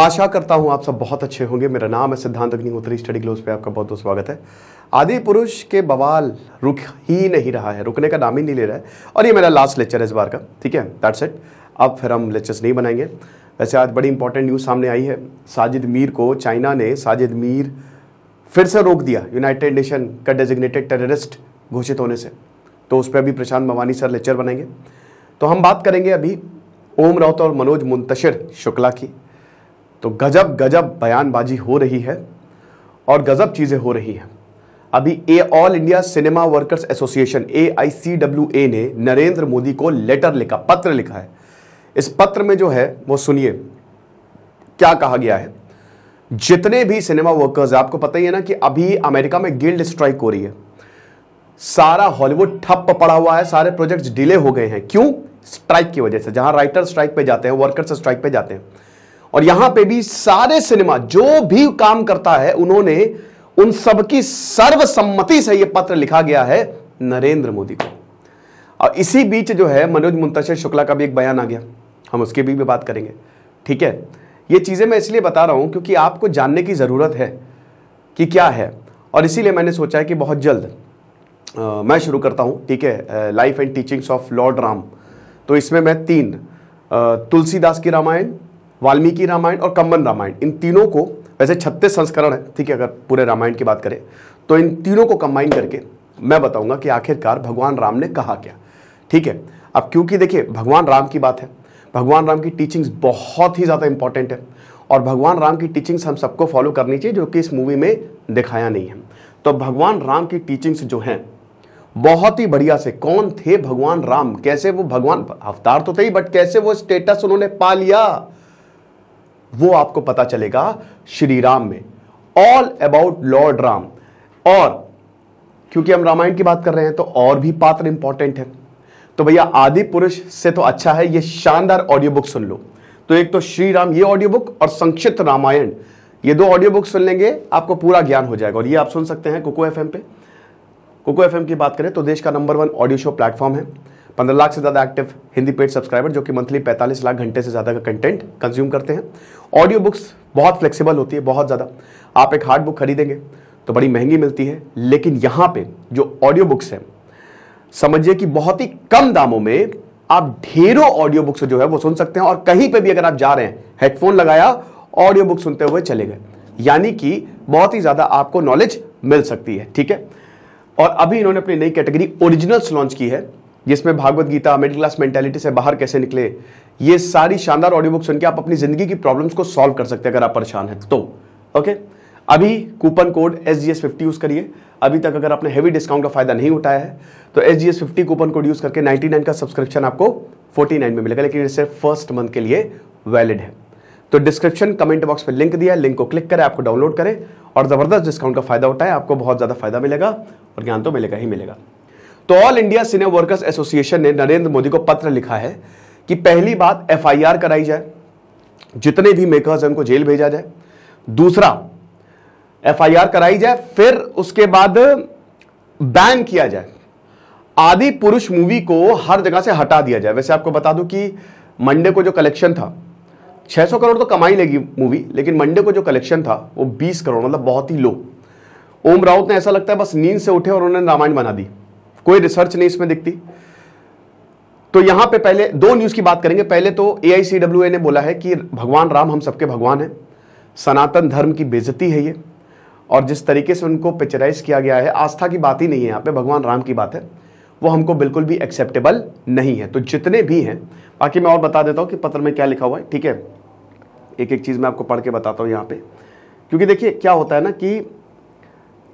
आशा करता हूँ आप सब बहुत अच्छे होंगे मेरा नाम है सिद्धांत अग्निहोत्री स्टडी ग्लोज पे आपका बहुत बहुत स्वागत है आदि पुरुष के बवाल रुक ही नहीं रहा है रुकने का नाम ही नहीं ले रहा है और ये मेरा लास्ट लेक्चर है इस बार का ठीक है दैट्स इट अब फिर हम लेक्चर्स नहीं बनाएंगे वैसे आज बड़ी इंपॉर्टेंट न्यूज़ सामने आई है साजिद मीर को चाइना ने साजिद मीर फिर से रोक दिया यूनाइटेड नेशन का डेजिग्नेटेड टेररिस्ट घोषित होने से तो उस पर अभी प्रशांत मवानी सर लेक्चर बनाएंगे तो हम बात करेंगे अभी ओम राउत और मनोज मुंतशिर शुक्ला की तो गजब गजब बयानबाजी हो रही है और गजब चीज़ें हो रही हैं अभी ए all India cinema workers association A I C W A ने नरेंद्र मोदी को लेटर लिखा पत्र लिखा है इस पत्र में जो है वो सुनिए क्या कहा गया है जितने भी सिनेमा वर्कर्स आपको पता ही है ना कि अभी अमेरिका में गिल्ड स्ट्राइक हो रही है सारा हॉलीवुड ठप पड़ा हुआ है सारे प्रोजेक्ट्स डिले हो गए हैं क्यों स्ट्राइक की वजह से जहां राइटर स्ट्राइक पे जाते हैं वर्कर्स स्ट्राइक पे जाते हैं और यहां पे भी सारे सिनेमा जो भी काम करता है उन्होंने उन सबकी सर्वसम्मति से यह पत्र लिखा गया है नरेंद्र मोदी को और इसी बीच जो है मनोज मुंतशर शुक्ला का भी एक बयान आ गया हम उसके भी, भी बात करेंगे ठीक है ये चीज़ें मैं इसलिए बता रहा हूं क्योंकि आपको जानने की ज़रूरत है कि क्या है और इसीलिए मैंने सोचा है कि बहुत जल्द आ, मैं शुरू करता हूं ठीक है life and teachings of lord Ram तो इसमें मैं तीन तुलसीदास की रामायण वाल्मीकि रामायण और कम्बन रामायण इन तीनों को वैसे छत्तीस संस्करण है ठीक है अगर पूरे रामायण की बात करें तो इन तीनों को कंबाइन करके मैं बताऊंगा कि आखिरकार भगवान राम ने कहा क्या ठीक है अब क्योंकि देखिए भगवान राम की बात है भगवान राम की टीचिंग्स बहुत ही ज़्यादा इंपॉर्टेंट है और भगवान राम की टीचिंग्स हम सबको फॉलो करनी चाहिए जो कि इस मूवी में दिखाया नहीं है तो भगवान राम की टीचिंग्स जो हैं बहुत ही बढ़िया से कौन थे भगवान राम कैसे वो भगवान अवतार तो थे ही बट कैसे वो स्टेटस उन्होंने पा लिया वो आपको पता चलेगा श्री राम में ऑल अबाउट लॉर्ड राम और क्योंकि हम रामायण की बात कर रहे हैं तो और भी पात्र इंपॉर्टेंट है तो भैया आदि पुरुष से तो अच्छा है ये शानदार ऑडियो बुक सुन लो तो एक तो श्री राम ये ऑडियो बुक और संक्षिप्त रामायण ये दो ऑडियो बुक सुन लेंगे आपको पूरा ज्ञान हो जाएगा और ये आप सुन सकते हैं कुको एफ पे कुको एफ की बात करें तो देश का number one audio show platform है पंद्रह लाख से ज़्यादा एक्टिव हिंदी पेड सब्सक्राइबर जो कि मंथली पैंतालीस लाख घंटे से ज़्यादा का कंटेंट कंज्यूम करते हैं ऑडियो बुक्स बहुत फ्लेक्सिबल होती है बहुत ज़्यादा आप एक हार्ड बुक खरीदेंगे तो बड़ी महंगी मिलती है लेकिन यहां पे जो ऑडियो बुक्स हैं समझिए कि बहुत ही कम दामों में आप ढेरों ऑडियो बुक्स जो है वो सुन सकते हैं और कहीं पे भी अगर आप जा रहे हैं हेडफोन लगाया ऑडियो बुक सुनते हुए चले गए यानी कि बहुत ही ज़्यादा आपको नॉलेज मिल सकती है ठीक है और अभी इन्होंने अपनी नई कैटेगरी ओरिजिनल्स लॉन्च की है जिसमें Bhagavad Gita middle class mentality से बाहर कैसे निकले ये सारी शानदार ऑडियो बुक सुनकर आप अपनी जिंदगी की प्रॉब्लम्स को सॉल्व कर सकते हैं अगर आप परेशान हैं तो ओके अभी coupon code S G S fifty use करिए अभी तक अगर आपने हैवी डिस्काउंट का फायदा नहीं उठाया है तो S G S fifty coupon code use करके नाइन्टी नाइन का सब्सक्रिप्शन आपको फोर्टी नाइन में मिलेगा लेकिन ये फर्स्ट मंथ के लिए वैलिड है तो डिस्क्रिप्शन कमेंट बॉक्स में लिंक दिया है लिंक को क्लिक करें आपको डाउनलोड करें और ज़बरदस्त डिस्काउंट का फायदा उठाए आपको बहुत ज़्यादा फायदा मिलेगा और ज्ञान तो मिलेगा ही मिलेगा तो all India cine workers association ने नरेंद्र मोदी को पत्र लिखा है कि पहली बात एफआईआर कराई जाए जितने भी मेकर्स हैं उनको जेल भेजा जाए दूसरा एफआईआर कराई जाए फिर उसके बाद बैन किया जाए आदि पुरुष मूवी को हर जगह से हटा दिया जाए वैसे आपको बता दूं कि मंडे को जो कलेक्शन था 600 करोड़ तो कमाई लेगी मूवी लेकिन मंडे को जो कलेक्शन था वो 20 करोड़ मतलब बहुत ही लो ओम राउत ने ऐसा लगता है बस नींद से उठे और उन्होंने रामायण बना दी कोई रिसर्च नहीं इसमें दिखती तो यहां पे पहले दो न्यूज की बात करेंगे पहले तो ए ने बोला है कि भगवान राम हम सबके भगवान हैं सनातन धर्म की बेजती है ये और जिस तरीके से उनको पिक्चराइज किया गया है आस्था की बात ही नहीं है यहाँ पे भगवान राम की बात है वो हमको बिल्कुल भी एक्सेप्टेबल नहीं है तो जितने भी हैं बाकी मैं और बता देता हूँ कि पत्र में क्या लिखा हुआ है ठीक है एक एक चीज़ मैं आपको पढ़ के बताता हूँ यहाँ पे क्योंकि देखिए क्या होता है ना कि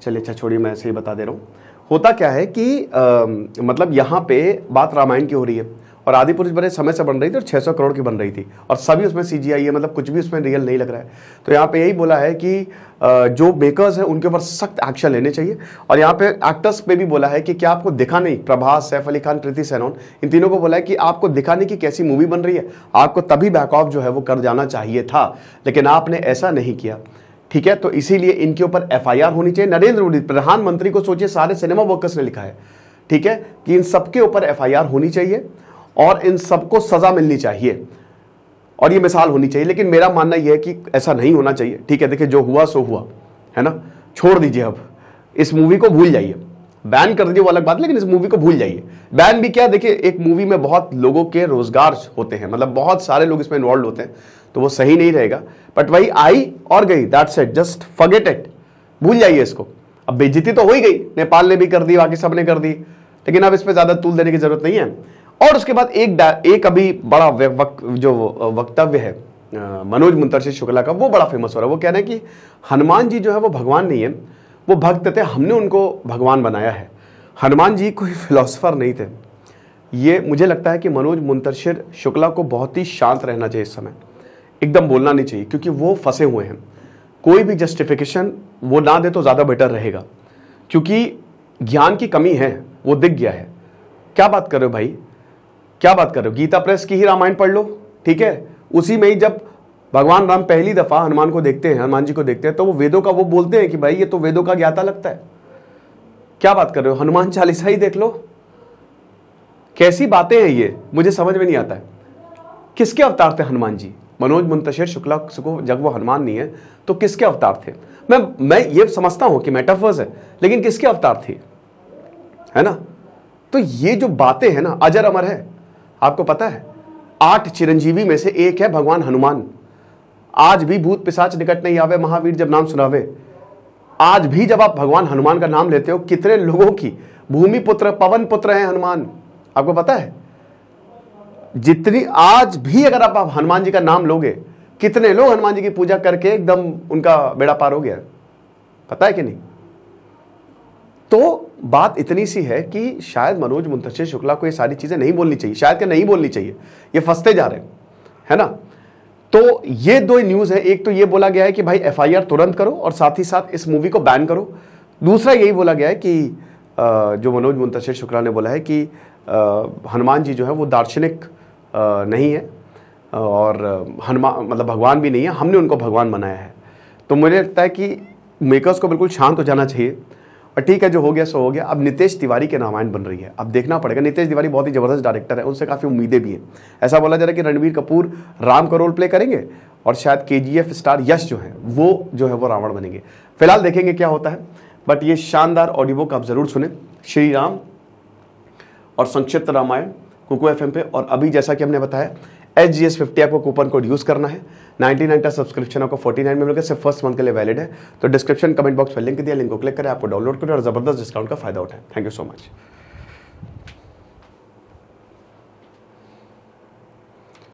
चलिए अच्छा छोड़िए मैं ऐसे ही बता दे रहा हूँ होता क्या है कि आ, मतलब यहाँ पे बात रामायण की हो रही है और आदि पुरुष बड़े समय से बन रही थी और छः करोड़ की बन रही थी और सभी उसमें सी है मतलब कुछ भी उसमें रियल नहीं लग रहा है तो यहाँ पे यही बोला है कि जो मेकर्स हैं उनके ऊपर सख्त एक्शन लेने चाहिए और यहाँ पे एक्टर्स पे भी बोला है कि क्या आपको दिखा नहीं प्रभास सैफ अली खान प्रीति सैनोन इन तीनों को बोला है कि आपको दिखा नहीं कि कैसी मूवी बन रही है आपको तभी बैकऑफ जो है वो कर जाना चाहिए था लेकिन आपने ऐसा नहीं किया ठीक है तो इसीलिए इनके ऊपर एफआईआर होनी चाहिए नरेंद्र मोदी प्रधानमंत्री को सोचिए सारे सिनेमा वर्कर्स ने लिखा है ठीक है कि इन सबके ऊपर एफआईआर होनी चाहिए और इन सबको सजा मिलनी चाहिए और ये मिसाल होनी चाहिए लेकिन मेरा मानना यह है कि ऐसा नहीं होना चाहिए ठीक है देखिए जो हुआ सो हुआ है ना छोड़ दीजिए अब इस मूवी को भूल जाइए बैन कर दीजिए वो अलग बात लेकिन इस मूवी को भूल जाइए बैन भी क्या देखिए एक मूवी में बहुत लोगों के रोजगार होते हैं मतलब बहुत सारे लोग इसमें इन्वॉल्व होते हैं तो वो सही नहीं रहेगा बट वही आई और गई that set just forget it भूल जाइए इसको अब बेजती तो हो ही गई नेपाल ने भी कर दी बाकी सब ने कर दी लेकिन अब इस पर ज़्यादा तूल देने की जरूरत नहीं है और उसके बाद एक एक अभी बड़ा वक, जो वक्तव्य है मनोज मुंतरशी शुक्ला का वो बड़ा फेमस हो रहा है वो कह रहे हैं कि हनुमान जी जो है वो भगवान नहीं है वो भक्त थे हमने उनको भगवान बनाया है हनुमान जी कोई फिलोसफर नहीं थे ये मुझे लगता है कि मनोज मुंतशिर शुक्ला को बहुत ही शांत रहना चाहिए इस समय एकदम बोलना नहीं चाहिए क्योंकि वो फंसे हुए हैं कोई भी जस्टिफिकेशन वो ना दे तो ज़्यादा बेटर रहेगा क्योंकि ज्ञान की कमी है वो दिख गया है क्या बात कर रहे हो भाई क्या बात कर रहे हो गीता प्रेस की ही रामायण पढ़ लो ठीक है उसी में ही जब भगवान राम पहली दफ़ा हनुमान को देखते हैं हनुमान जी को देखते हैं तो वो वेदों का वो बोलते हैं कि भाई ये तो वेदों का ज्ञाता लगता है क्या बात कर रहे हो हनुमान चालीसा ही देख लो कैसी बातें हैं ये मुझे समझ में नहीं आता है किसके अवतार थे हनुमान जी मनोज मुंतशिर शुक्ला सुखो जब वो हनुमान नहीं है तो किसके अवतार थे मैं मैं ये समझता हूं कि मेटाफर्स है लेकिन किसके अवतार थे है ना तो ये जो बातें हैं ना अजर अमर है आपको पता है आठ चिरंजीवी में से एक है भगवान हनुमान आज भी भूत पिशाच निकट नहीं आवे महावीर जब नाम सुनावे आज भी जब आप भगवान हनुमान का नाम लेते हो कितने लोगों की भूमि पुत्र पवन पुत्र हैं हनुमान आपको पता है जितनी आज भी अगर आप हनुमान जी का नाम लोगे कितने लोग हनुमान जी की पूजा करके एकदम उनका बेड़ा पार हो गया पता है कि नहीं तो बात इतनी सी है कि शायद मनोज मुंतशिर शुक्ला को ये सारी चीज़ें नहीं बोलनी चाहिए शायद क्या नहीं बोलनी चाहिए ये फंसते जा रहे हैं है ना तो ये दो न्यूज़ है एक तो ये बोला गया है कि भाई एफआईआर तुरंत करो और साथ ही साथ इस मूवी को बैन करो दूसरा यही बोला गया है कि जो मनोज मुंतशिर शुक्ला ने बोला है कि हनुमान जी जो है वो दार्शनिक नहीं है और हनुमान मतलब भगवान भी नहीं है हमने उनको भगवान बनाया है तो मुझे लगता है कि मेकर्स को बिल्कुल शांत हो जाना चाहिए और ठीक है जो हो गया सो हो गया अब नितेश तिवारी के रामायण बन रही है अब देखना पड़ेगा नितेश तिवारी बहुत ही ज़बरदस्त डायरेक्टर है उनसे काफ़ी उम्मीदें भी हैं ऐसा बोला जा रहा है कि रणबीर कपूर राम का रोल प्ले करेंगे और शायद के स्टार यश जो है वो जो है वो रावण बनेंगे फिलहाल देखेंगे क्या होता है बट ये शानदार ऑडियो बुक आप ज़रूर सुने श्री राम और संक्षिप्त रामायण कुकू एफ पे और अभी जैसा कि हमने बताया एच जी एस फिफ्टी आपको कूपन कोड यूज़ करना है नाइनटी नाइन का सब्सक्रिप्शन आपको फोर्टी नाइन में मिलेगा सिर्फ फर्स्ट मंथ के लिए वैलिड है तो डिस्क्रिप्शन कमेंट बॉक्स में लिंक दिया लिंक को क्लिक करें आपको डाउनलोड करें और ज़बरदस्त डिस्काउंट का फायदा उठाएं थैंक यू सो मच